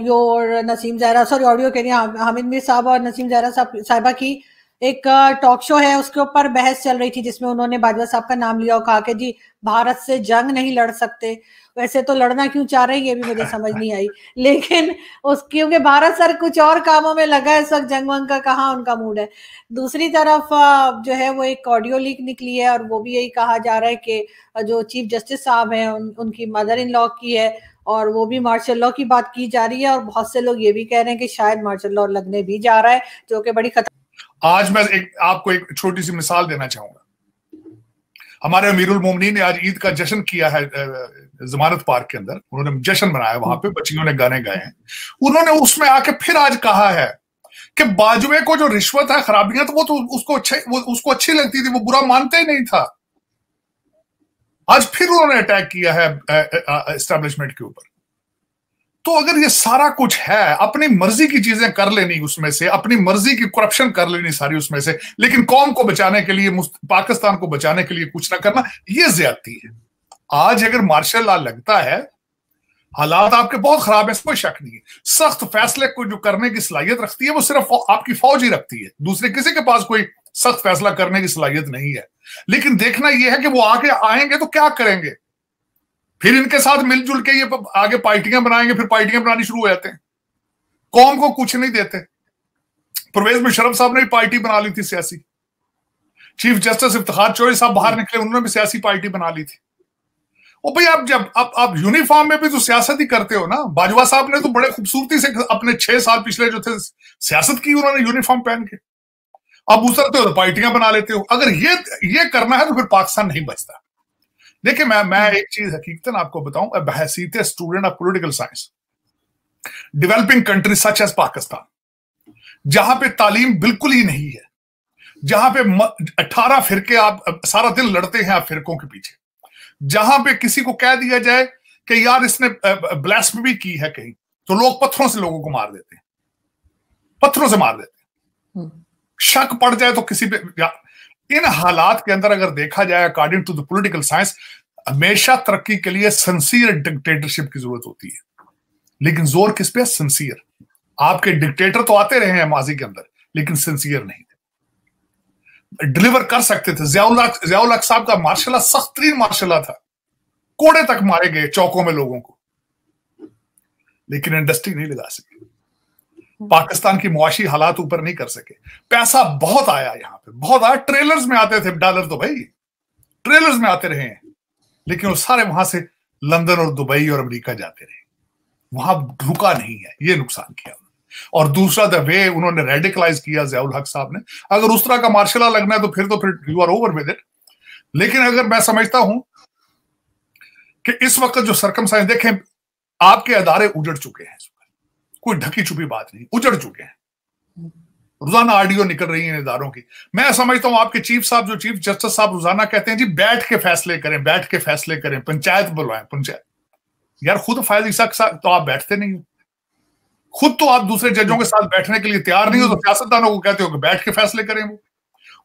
Audio और Naseem Zahra sorry audio कह रही हामिद मीर साहब और नसीम जहरा साहबा की एक टॉक शो है उसके ऊपर बहस चल रही थी जिसमें उन्होंने बाजवा साहब का नाम लिया और कहा कि जी भारत से जंग नहीं लड़ सकते वैसे तो लड़ना क्यों चाह रहे हैं ये भी मुझे समझ नहीं आई लेकिन उस क्योंकि भारत सर कुछ और कामों में लगा है इस वक्त जंग वंग का कहा उनका मूड है दूसरी तरफ जो है वो एक ऑडियो लीक निकली है और वो भी यही कहा जा रहा है कि जो चीफ जस्टिस साहब हैं उन, उनकी मदर इन लॉ की है और वो भी मार्शल लॉ की बात की जा रही है और बहुत से लोग ये भी कह रहे हैं कि शायद मार्शल लॉ लगने भी जा रहा है जो कि बड़ी खतर आज मैं एक आपको एक छोटी सी मिसाल देना चाहूंगा हमारे अमीरुल मोमिनीन ने आज ईद का जश्न किया है जमानत पार्क के अंदर उन्होंने जश्न मनाया वहां पे बच्चियों ने गाने गाए हैं उन्होंने उसमें आके फिर आज कहा है कि बाजुए को जो रिश्वत है खराबियां तो वो तो उसको अच्छे वो उसको अच्छी लगती थी वो बुरा मानते ही नहीं था आज फिर उन्होंने अटैक किया है एस्टेब्लिशमेंट के ऊपर तो अगर ये सारा कुछ है अपनी मर्जी की चीजें कर लेनी उसमें से अपनी मर्जी की करप्शन कर लेनी सारी उसमें से लेकिन कौम को बचाने के लिए पाकिस्तान को बचाने के लिए कुछ ना करना ये ज्यादती है आज अगर मार्शल लॉ लगता है हालात आपके बहुत खराब है कोई शक नहीं है सख्त फैसले को जो करने की सलाहियत रखती है वो सिर्फ आपकी फौज ही रखती है दूसरे किसी के पास कोई सख्त फैसला करने की सलाहियत नहीं है लेकिन देखना यह है कि वो आगे आएंगे तो क्या करेंगे फिर इनके साथ मिलजुल के ये आगे पार्टियां बनाएंगे फिर पार्टियां बनानी शुरू हो जाते हैं कौम को कुछ नहीं देते प्रवेश मुशरफ साहब ने भी पार्टी बना ली थी सियासी चीफ जस्टिस इफ्तार चौधरी साहब बाहर निकले उन्होंने भी सियासी पार्टी बना ली थी ओ भाई आप जब आप आप यूनिफॉर्म में भी तो सियासत ही करते हो ना बाजवा साहब ने तो बड़े खूबसूरती से अपने छह साल पिछले जो थे सियासत की उन्होंने यूनिफॉर्म पहन के अब उतरते हो तो पार्टियां बना लेते हो अगर ये ये करना है तो फिर पाकिस्तान नहीं बचता देखिए मैं मैं एक चीज हकीकतन आपको बताऊं बहसीत student of political science developing country such as Pakistan जहां पे तालीम बिल्कुल ही नहीं है जहां पे अट्ठारह फिरके आप सारा दिन लड़ते हैं आप फिरकों के पीछे जहां पे किसी को कह दिया जाए कि यार इसने भी की है कहीं तो लोग पत्थरों से लोगों को मार देते हैं पत्थरों से मार देते हैं हम्म। शक पड़ जाए तो किसी पे इन हालात के अंदर अगर देखा जाए according to the political science हमेशा तरक्की के लिए सिंसियर डिक्टेटरशिप की जरूरत होती है लेकिन जोर किस पे है सिंसियर आपके डिक्टेटर तो आते रहे हैं माजी के अंदर लेकिन सिंसियर नहीं थे डिलीवर कर सकते थे जियाउल जियाउल साहब का मार्शाला सख्त तरीन मार्शाला था कोड़े तक मारे गए चौकों में लोगों को लेकिन इंडस्ट्री नहीं लगा सकी हम्म। पाकिस्तान की मुआशी हालात ऊपर नहीं कर सके पैसा बहुत आया यहां पे बहुत आया ट्रेलर्स में आते थे डॉलर तो भाई ट्रेलर्स में आते रहे हैं लेकिन वो सारे वहां से लंदन और दुबई और अमेरिका जाते रहे वहां रुका नहीं है ये नुकसान किया और दूसरा द वे उन्होंने रेडिकलाइज किया जयाउल हक साहब ने अगर उस तरह का मार्शला लगना है तो फिर तो फिर you are over with it लेकिन अगर मैं समझता हूं कि इस वक्त जो सरकम देखें आपके अदारे उजड़ चुके हैं कोई ढकी छुपी बात नहीं उजड़ चुके हैं रोजाना आडियो निकल रही है इदारों की मैं समझता हूं आपके चीफ साहब जो चीफ जस्टिस साहब रोजाना कहते हैं जी बैठ के फैसले करें बैठ के फैसले करें पंचायत बुलवाएं पंचायत यार खुद फायद तो आप बैठते नहीं हो खुद तो आप दूसरे जजों के साथ बैठने के लिए तैयार नहीं हो तो सियासतदानों को कहते हो कि बैठ के फैसले करें वो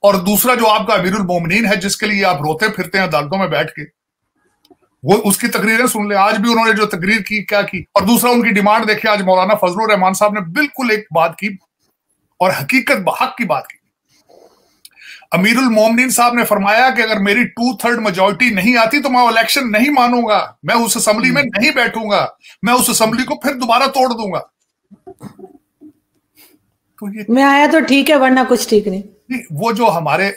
और दूसरा जो आपका अमीरुल मोमिन है जिसके लिए आप रोते फिरते हैं अदालतों में बैठ के वो उसकी तकरीरें सुन ले आज भी उन्होंने जो तकरीर की क्या की और दूसरा उनकी डिमांड देखे आज मौलाना फजल रहमान साहब ने बिल्कुल एक बात की और हकीकत बहक की बात की अमीरुल मोमिन साहब ने फरमाया कि अगर मेरी टू थर्ड मेजोरिटी नहीं आती तो मैं इलेक्शन नहीं मानूंगा मैं उस असम्बली में नहीं बैठूंगा मैं उस असम्बली को फिर दोबारा तोड़ दूंगा तो मैं आया तो ठीक है वरना कुछ ठीक नहीं वो जो हमारे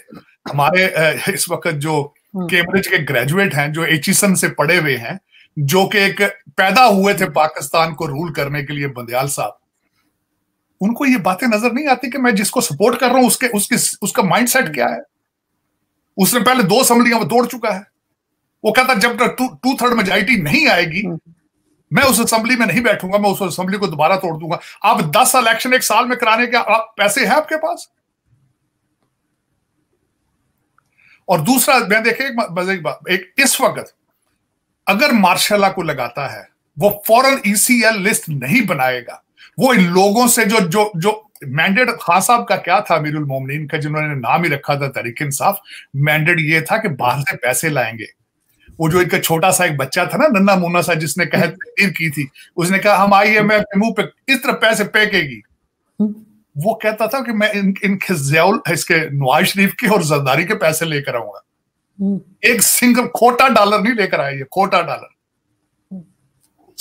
हमारे इस वक्त जो कैम्ब्रिज हम्म। के ग्रेजुएट हैं जो एचिसन से पढ़े हुए हैं जो कि एक पैदा हुए थे पाकिस्तान को रूल करने के लिए बंदयाल साहब उनको ये बातें नजर नहीं आती कि मैं जिसको सपोर्ट कर रहा हूं उसके उसके उसका माइंडसेट क्या है उसने पहले दो असम्बलियां वो तोड़ चुका है वो कहता जब तक टू, थर्ड मेजोरिटी नहीं आएगी हम्म। मैं उस असेंबली में नहीं बैठूंगा मैं उस असेंबली को दोबारा तोड़ दूंगा आप दस इलेक्शन एक साल में कराने के पैसे हैं आपके पास और दूसरा मैं देखे एक, एक, एक इस वक्त अगर मार्शाला को लगाता है वो फॉरन ईसीएल e लिस्ट नहीं बनाएगा वो इन लोगों से जो जो जो मैंडेट खान साहब का क्या था अमीरुल मोमिन का जिन्होंने नाम ही रखा था तरीक इंसाफ मैंडेट ये था कि बाहर से पैसे लाएंगे वो जो एक छोटा सा एक बच्चा था ना नन्ना मुन्ना सा जिसने कह की थी उसने कहा हम आई एम एफ के मुंह पे इस तरह पैसे फेंकेगी वो कहता था कि मैं इन इन इसके नवाज शरीफ के और जरदारी के पैसे लेकर आऊंगा हम्म। एक सिंगल खोटा डॉलर नहीं लेकर आया ये खोटा डॉलर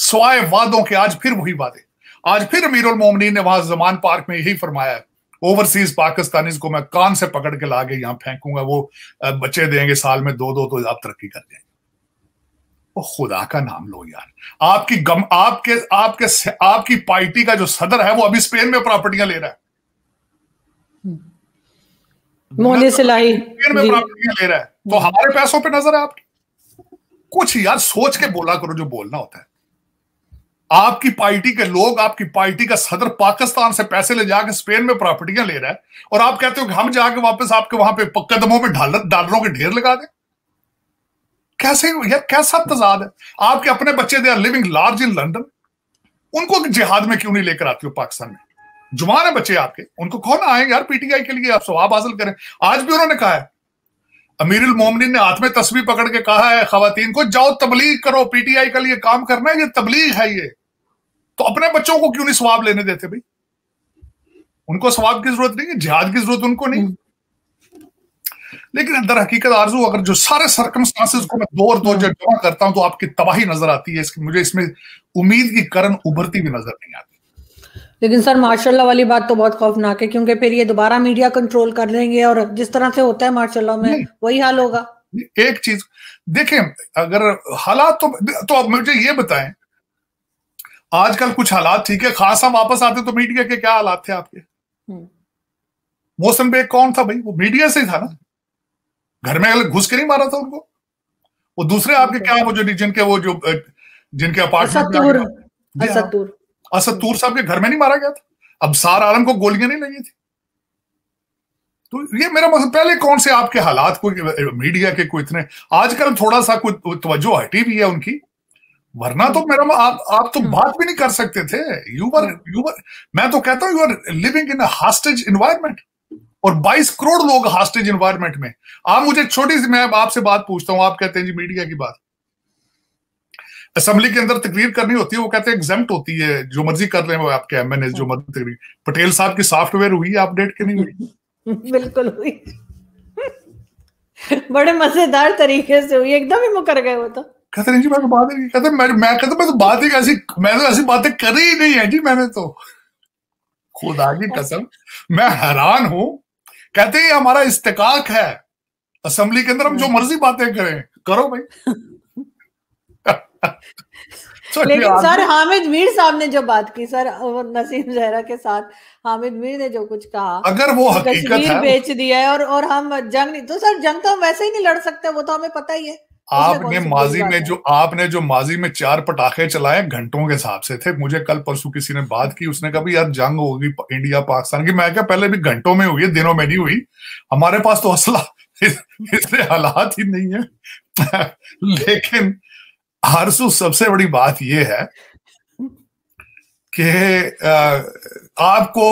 स्वाय वादों के आज फिर वही वादे आज फिर अमीर उलमोमिन ने वहां जमान पार्क में यही फरमाया ओवरसीज पाकिस्तानी को मैं कान से पकड़ के ला के यहाँ फेंकूंगा वो बच्चे देंगे साल में दो दो तो आप तरक्की कर जाएंगे खुदा का नाम लो यार आपकी गम आपके आपके आपकी पार्टी का जो सदर है वो अभी स्पेन में प्रॉपर्टियां ले रहा है से लाई स्पेन में प्रॉपर्टियां ले रहा है तो हमारे पैसों पे नजर है आपकी कुछ यार सोच के बोला करो जो बोलना होता है आपकी पार्टी के लोग आपकी पार्टी का सदर पाकिस्तान से पैसे ले जाके स्पेन में प्रॉपर्टियां ले रहा है और आप कहते हो कि हम जाके वापस आपके वहां पे कदमों में डालरों के ढेर लगा दें कैसे यार कैसा तजाद है आपके अपने बच्चे they are living large in London उनको जिहाद में क्यों नहीं लेकर आती हो पाकिस्तान में जुबान है बच्चे आपके उनको कौन आए यार पीटीआई के लिए आप स्वाब हासिल करें आज भी उन्होंने कहा है अमीर मोमिन ने हाथ में तस्वीर पकड़ के कहा है खातन को जाओ तबलीग करो पीटीआई के लिए काम करना है ये तबलीग है ये तो अपने बच्चों को क्यों नहीं स्वाब लेने देते भाई उनको स्वाब की जरूरत नहीं है जिहाद की जरूरत उनको नहीं लेकिन अंदर हकीकत आरजू अगर जो सारे सर्कमस्टांसेस को मैं दो और दो जब जमा करता हूँ तो आपकी तबाही नजर आती है इसकी मुझे इसमें उम्मीद की करण उभरती भी नजर नहीं आती लेकिन सर माशाल्लाह वाली बात तो बहुत खौफनाक है क्योंकि फिर ये दोबारा मीडिया कंट्रोल कर लेंगे और जिस तरह से होता है माशाल्लाह में वही हाल होगा एक चीज देखें अगर हालात तो तो अब मुझे ये बताएं आजकल कुछ हालात ठीक है खास हम वापस आते तो मीडिया के क्या हालात थे आपके मौसम हम्म। बेग कौन था भाई वो मीडिया से था ना घर में घुस के नहीं मारा था उनको वो दूसरे आपके अच्छा। क्या वो जो जिनके वो जो जिनके अपार्टमेंट असतूर हाँ। साहब के घर में नहीं मारा गया था अब सार आलम को गोलियां नहीं लगी थी तो ये मेरा मतलब पहले कौन से आपके हालात को मीडिया के कोई इतने आजकल थोड़ा सा कोई तवज्जो हटी भी है उनकी वरना तो हम्म। मेरा आप आप तो हम्म। बात भी नहीं कर सकते थे यू वर यू वर मैं तो कहता हूँ you are living in hostage environment और 22 करोड़ लोग हॉस्टेज इन्वायरमेंट में आप मुझे छोटी सी मैं आपसे बात पूछता हूं आप कहते हैं जी मीडिया की बात असेंबली के अंदर तकरीर करनी होती है वो कहते हैं एग्जाम होती है जो मर्जी कर रहे हैं वो आपके एम एन एस जो मर्जी तकरीर पटेल साहब की सॉफ्टवेयर हुई अपडेट के नहीं हुई बिल्कुल हुई बड़े मजेदार तरीके से हुई एकदम ही मुकर गए वो तो कहते नहीं जी मैं तो बात नहीं कहते मैं मैं कहता मैं तो बात ही ऐसी मैं तो ऐसी बातें करी ही नहीं है जी मैंने तो खुदा की कसम मैं हैरान हूँ कहते हैं हमारा इस्तेकाक है असेंबली के अंदर हम जो हाँ। मर्जी बातें करें करो भाई लेकिन सर हामिद मीर साहब ने जो बात की सर नसीम जहरा के साथ हामिद मीर ने जो कुछ कहा अगर वो हकीकत है बेच दिया है और और हम जंग नहीं तो सर जंग तो हम वैसे ही नहीं लड़ सकते वो तो हमें पता ही है आपने माजी में जो आपने जो माजी में चार पटाखे चलाए घंटों के हिसाब से थे मुझे कल परसों किसी ने बात की उसने कहा यार जंग होगी इंडिया पाकिस्तान की मैं क्या पहले भी घंटों में हुई है दिनों में नहीं हुई हमारे पास तो असला इसलिए हालात ही नहीं है लेकिन हरसू सबसे बड़ी बात यह है कि आपको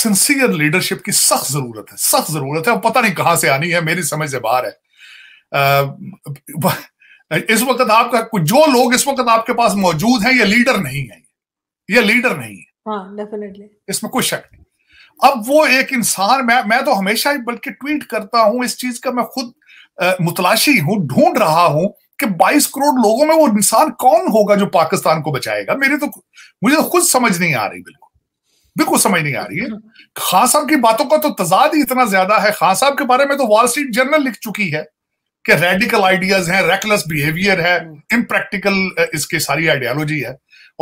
सिंसियर लीडरशिप की सख्त जरूरत है सख्त जरूरत है पता नहीं कहां से आनी है मेरी समझ से बाहर है इस वक्त आपका जो लोग इस वक्त आपके पास मौजूद हैं ये लीडर नहीं है ये लीडर नहीं है डेफिनेटली हाँ, इसमें कोई शक नहीं अब वो एक इंसान मैं मैं तो हमेशा ही बल्कि ट्वीट करता हूं इस चीज का मैं खुद आ, मुतलाशी हूं ढूंढ रहा हूं कि 22 करोड़ लोगों में वो इंसान कौन होगा जो पाकिस्तान को बचाएगा मेरी तो मुझे तो खुद समझ नहीं आ रही बिल्कुल बिल्कुल समझ नहीं आ रही है खान साहब की बातों का तो तजाद ही इतना ज्यादा है खान साहब के बारे में तो वॉल स्ट्रीट जर्नल लिख चुकी है कि रेडिकल आइडियाज हैं रेकलेस बिहेवियर है इम्प्रैक्टिकल uh, इसके सारी आइडियालॉजी है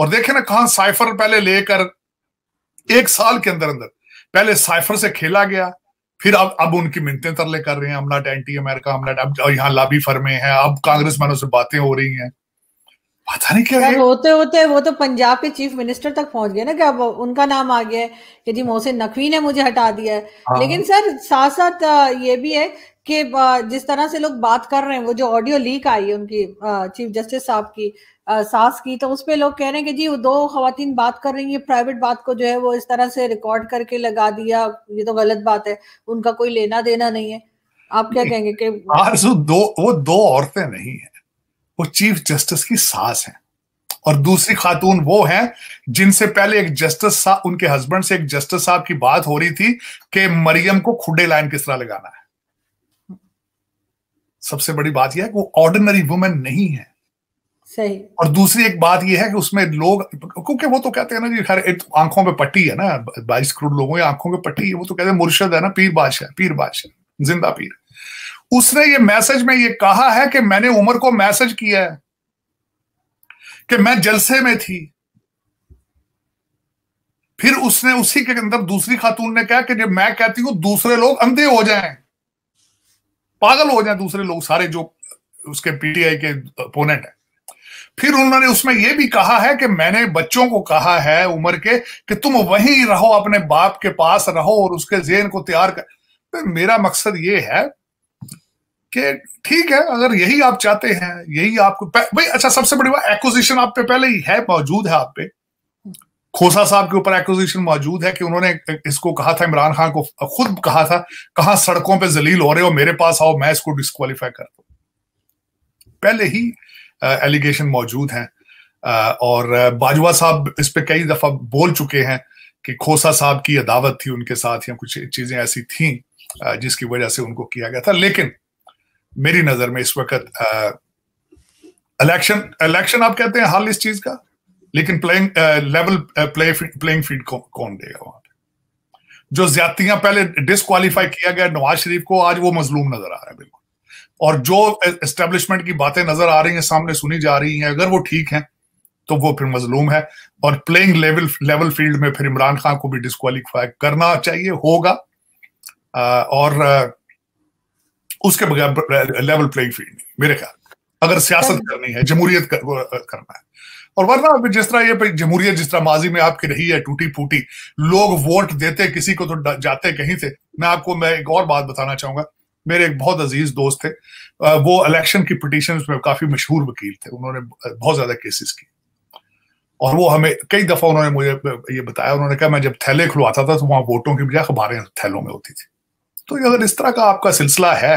और देखे ना कहा साइफर पहले लेकर एक साल के अंदर अंदर पहले साइफर से खेला गया फिर अब अब उनकी मिनतें तरले कर रहे हैं हम नॉट एंटी अमेरिका हम नॉट अब यहाँ लाबी फर्मे हैं अब कांग्रेस मैनों से बातें हो रही हैं पता नहीं क्या होते होते वो तो पंजाब के चीफ मिनिस्टर तक पहुंच गए ना कि अब उनका नाम आ गया है कि जी मोहसिन नकवी ने मुझे हटा दिया है हाँ। लेकिन सर साथ साथ uh, ये भी है कि जिस तरह से लोग बात कर रहे हैं वो जो ऑडियो लीक आई है उनकी चीफ जस्टिस साहब की सास की तो उसपे लोग कह रहे हैं कि जी वो दो खातन बात कर रही हैं प्राइवेट बात को जो है वो इस तरह से रिकॉर्ड करके लगा दिया ये तो गलत बात है उनका कोई लेना देना नहीं है आप क्या कहेंगे कि दो वो दो औरतें नहीं है वो चीफ जस्टिस की सास है और दूसरी खातून वो है जिनसे पहले एक जस्टिस साहब उनके हस्बैंड से एक जस्टिस साहब की बात हो रही थी कि मरियम को खुडे लाइन किस तरह लगाना है सबसे बड़ी बात यह है कि वो ऑर्डिनरी वुमेन नहीं है सही और दूसरी एक बात यह है कि उसमें लोग क्योंकि वो तो कहते हैं ना जी खैर आंखों पे पट्टी है ना बाईस करोड़ लोगों की आंखों पे पट्टी है वो तो कहते हैं मुर्शद है ना पीर बादशाह पीर बादशाह जिंदा पीर उसने ये मैसेज में ये कहा है कि मैंने उमर को मैसेज किया है कि मैं जलसे में थी फिर उसने उसी के अंदर दूसरी खातून ने कहा कि जब मैं कहती हूं दूसरे लोग अंधे हो जाएं पागल हो जाए दूसरे लोग सारे जो उसके पीटीआई के अपोनेंट है फिर उन्होंने उसमें यह भी कहा है कि मैंने बच्चों को कहा है उम्र के कि तुम वहीं रहो अपने बाप के पास रहो और उसके जेन को तैयार कर तो मेरा मकसद ये है कि ठीक है अगर यही आप चाहते हैं यही आपको भाई अच्छा सबसे बड़ी बात एक्विजिशन आप पे पहले ही है मौजूद है आप पे खोसा साहब के ऊपर एक्विजिशन मौजूद है कि उन्होंने इसको कहा था इमरान खान को खुद कहा था कहा सड़कों पे जलील हो रहे हो मेरे पास आओ मैं इसको डिस्कालीफाई कर दू पहले ही एलिगेशन मौजूद हैं और बाजवा साहब इस पर कई दफा बोल चुके हैं कि खोसा साहब की अदावत थी उनके साथ या कुछ चीजें ऐसी थी जिसकी वजह से उनको किया गया था लेकिन मेरी नजर में इस वक्त इलेक्शन इलेक्शन आप कहते हैं हाल इस चीज का लेकिन playing level play playing field कौन देगा वहां पे जो ज्यादतियां पहले डिसक्वालीफाई किया गया नवाज शरीफ को आज वो मजलूम नजर आ रहा है बिल्कुल और जो एस्टेब्लिशमेंट की बातें नजर आ रही हैं सामने सुनी जा रही हैं अगर वो ठीक हैं तो वो फिर मजलूम है और प्लेइंग लेवल लेवल फील्ड में फिर इमरान खान को भी डिसक्वालीफाई करना चाहिए होगा और उसके बगैर लेवल प्लेइंग फील्ड मेरे ख्याल अगर सियासत करनी है जमहूरियत करना है और वरना अभी जिस तरह ये जमहूरियत जिस तरह माजी में आपकी रही है टूटी फूटी लोग वोट देते किसी को तो जाते कहीं थे मैं आपको मैं एक और बात बताना चाहूंगा मेरे एक बहुत अजीज दोस्त थे वो इलेक्शन की पिटिशन में काफी मशहूर वकील थे उन्होंने बहुत ज्यादा केसेस किए और वो हमें कई दफा उन्होंने मुझे ये बताया उन्होंने कहा मैं जब थैले खुलवाता था तो वहां वोटों की बजाय अखबारें थैलों में होती थी तो अगर इस तरह का आपका सिलसिला है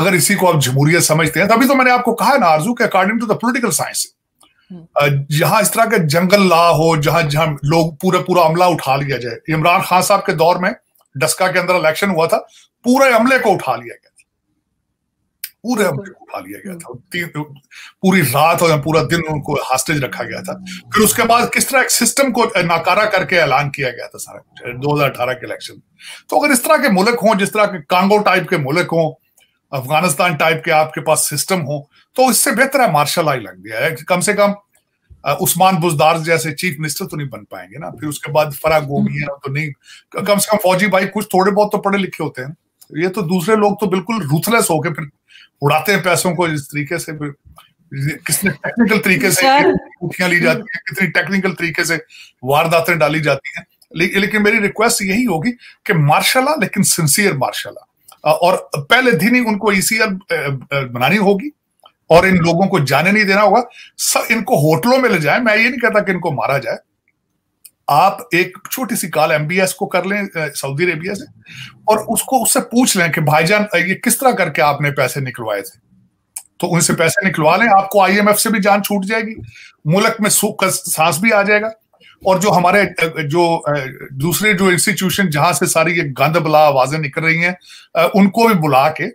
अगर इसी को आप जमहूरियत समझते हैं तभी तो मैंने आपको कहा ना आरजू के according to the political science जहां इस तरह का जंगल ला हो जहां जहां लोग पूरा पूरा अमला उठा लिया जाए इमरान खान साहब के दौर में डस्का के अंदर इलेक्शन हुआ था पूरे अमले को उठा लिया गया था पूरे अमले को उठा लिया गया था पूरी रात और पूरा दिन उनको हास्टेज रखा गया था फिर उसके बाद किस तरह एक सिस्टम को नाकारा करके ऐलान किया गया था सारा कुछ दो के इलेक्शन तो अगर इस तरह के मुल्क हों जिस तरह के कांगो टाइप के मुल्क हों अफगानिस्तान टाइप के आपके पास सिस्टम हो तो इससे बेहतर है मार्शल आई लग गया है कम से कम उस्मान बुजदार जैसे चीफ मिनिस्टर तो नहीं बन पाएंगे ना फिर उसके बाद फराग गोमी है तो नहीं कम से कम फौजी भाई कुछ थोड़े बहुत तो पढ़े लिखे होते हैं ये तो दूसरे लोग तो बिल्कुल रूथलेस होके फिर उड़ाते हैं पैसों को जिस तरीके से फिर किसने टेक्निकल तरीके से उठियां ली जाती है कितनी टेक्निकल तरीके से वारदातें डाली जाती हैं लेकिन मेरी रिक्वेस्ट यही होगी कि मार्शाला लेकिन सिंसियर मार्शाला और पहले दिन ही उनको ईसीआर बनानी होगी और इन लोगों को जाने नहीं देना होगा सब इनको होटलों में ले जाए मैं ये नहीं कहता कि इनको मारा जाए आप एक छोटी सी कॉल एमबीएस को कर लें सऊदी अरेबिया से और उसको उससे पूछ लें कि भाईजान ये किस तरह करके आपने पैसे निकलवाए थे तो उनसे पैसे निकलवा लें आपको आईएमएफ से भी जान छूट जाएगी मुल्क में सूख का सांस भी आ जाएगा और जो हमारे जो दूसरे जो इंस्टीट्यूशन जहां से सारी ये गंद बला आवाजें निकल रही हैं उनको भी बुला के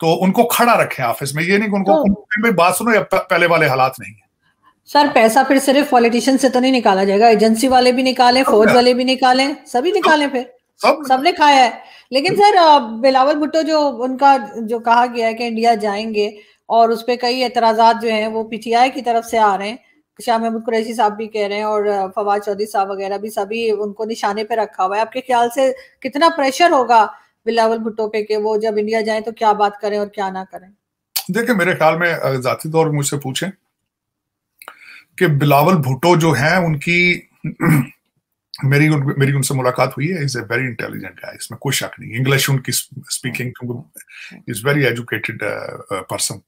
तो उनको खड़ा रखें ऑफिस में ये नहीं कि उनको तो, बात सुनो पहले वाले हालात नहीं है सर पैसा फिर सिर्फ पॉलिटिशियन से तो नहीं निकाला जाएगा एजेंसी वाले भी निकाले फौज वाले भी निकाले सभी निकाले फिर सब सबने खाया है लेकिन सर बिलावल भुट्टो जो उनका जो कहा गया है कि इंडिया जाएंगे और उस पर कई एतराजात जो हैं वो पीटीआई की तरफ से आ रहे हैं शाह महमूद कुरैशी साहब भी कह रहे हैं और फवाद चौधरी साहब वगैरह भी सभी उनको निशाने पर रखा हुआ है आपके ख्याल से कितना प्रेशर होगा बिलावल भुट्टो पे के वो जब इंडिया जाए तो क्या बात करें और क्या ना करें देखिए मेरे ख्याल में जाती तौर मुझसे पूछे कि बिलावल भुट्टो जो है उनकी मेरी उन, मेरी उनसे मुलाकात हुई है इज ए वेरी इंटेलिजेंट है इसमें कोई शक नहीं इंग्लिश उनकी speaking is very educated person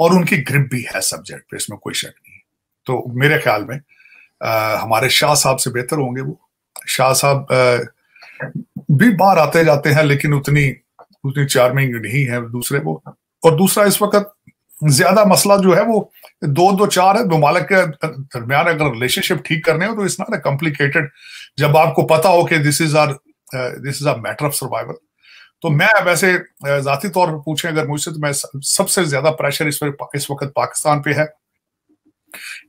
और उनकी ग्रिप भी है सब्जेक्ट पे इसमें कोई शक नहीं तो मेरे ख्याल में आ, हमारे शाह साहब से बेहतर होंगे वो शाह साहब भी बाहर आते जाते हैं लेकिन उतनी उतनी चार्मिंग नहीं है दूसरे वो और दूसरा इस वक्त ज्यादा मसला जो है वो दो दो चार है ममालक के दरमियान अगर रिलेशनशिप ठीक करने हो तो इस नॉट कॉम्प्लिकेटेड जब आपको पता हो कि this is our this is our matter of survival तो मैं वैसे जाती तौर पर पूछें अगर मुझसे तो मैं सबसे ज्यादा प्रेशर इस, इस वक्त पाकिस्तान पे है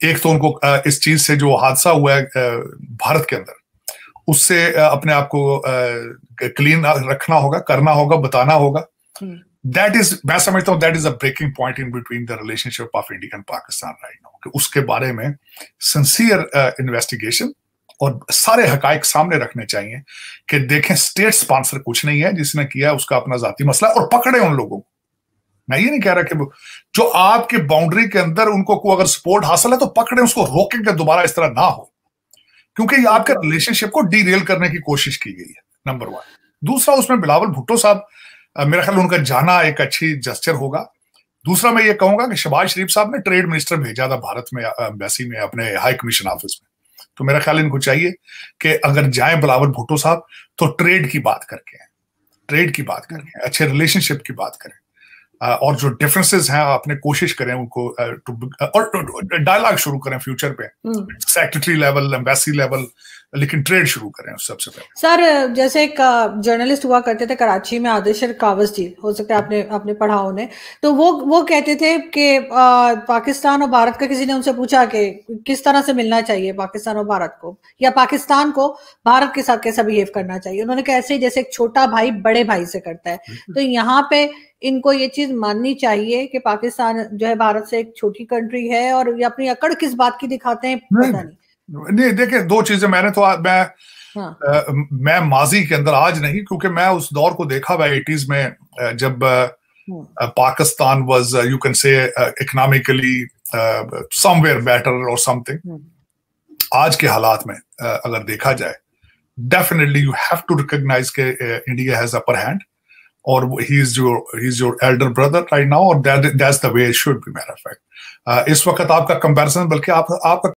एक तो उनको इस चीज से जो हादसा हुआ है भारत के अंदर उससे अपने आप को क्लीन रखना होगा करना होगा बताना होगा दैट हम्म। इज मैं समझता हूँ that is a breaking point in between the relationship of India and Pakistan right now कि उसके बारे में सिंसियर इन्वेस्टिगेशन और सारे हक सामने रखने चाहिए कि देखें स्टेट स्पॉन्सर कुछ नहीं है जिसने किया उसका अपना जाति मसला और पकड़े उन लोगों को मैं ये नहीं कह रहा कि जो आपके बाउंड्री के अंदर उनको को अगर सपोर्ट हासिल है तो पकड़े उसको रोके दोबारा इस तरह ना हो क्योंकि ये आपके रिलेशनशिप को डीरेल करने की कोशिश की गई है नंबर वन दूसरा उसमें बिलावल भुट्टो साहब मेरा ख्याल उनका जाना एक अच्छी जस्चर होगा दूसरा मैं ये कहूंगा कि शबाज शरीफ साहब ने ट्रेड मिनिस्टर भेजा था भारत में एम्बेसी में अपने हाई कमीशन ऑफिस में तो मेरा ख्याल इनको चाहिए कि अगर जाए बिलावल भुट्टो साहब तो ट्रेड की बात करके ट्रेड की बात करके अच्छे रिलेशनशिप की बात करें Uh, और जो डिफरेंसेस हैं अपने कोशिश करें उनको uh, uh, और डायलॉग शुरू करें फ्यूचर पे सेक्रेटरी लेवल एम्बेसी लेवल लेकिन ट्रेड शुरू करें सबसे पहले सर जैसे एक जर्नलिस्ट हुआ करते थे कराची में आदिश कावस जी हो सकता है आपने आपने पढ़ा उन्हें तो वो वो कहते थे कि पाकिस्तान और भारत का किसी ने उनसे पूछा कि किस तरह से मिलना चाहिए पाकिस्तान और भारत को या पाकिस्तान को भारत के साथ कैसा बिहेव करना चाहिए उन्होंने कहा ऐसे जैसे एक छोटा भाई बड़े भाई से करता है तो यहाँ पे इनको ये चीज माननी चाहिए कि पाकिस्तान जो है भारत से एक छोटी कंट्री है और ये अपनी अकड़ किस बात की दिखाते हैं पता नहीं नहीं देखिए दो चीजें मैंने तो मैं आ, हाँ। मैं माजी के अंदर आज नहीं क्योंकि मैं उस दौर को देखा हुआ एटीज में जब हाँ। Pakistan was you can say economically somewhere better और समथिंग आज के हालात में uh, अगर देखा जाए definitely you have to recognise के इंडिया हैज अपर हैंड और he is your he is your elder brother right now और that that's the way it should be matter fact इस वक्त आपका कंपैरिजन बल्कि आप आपका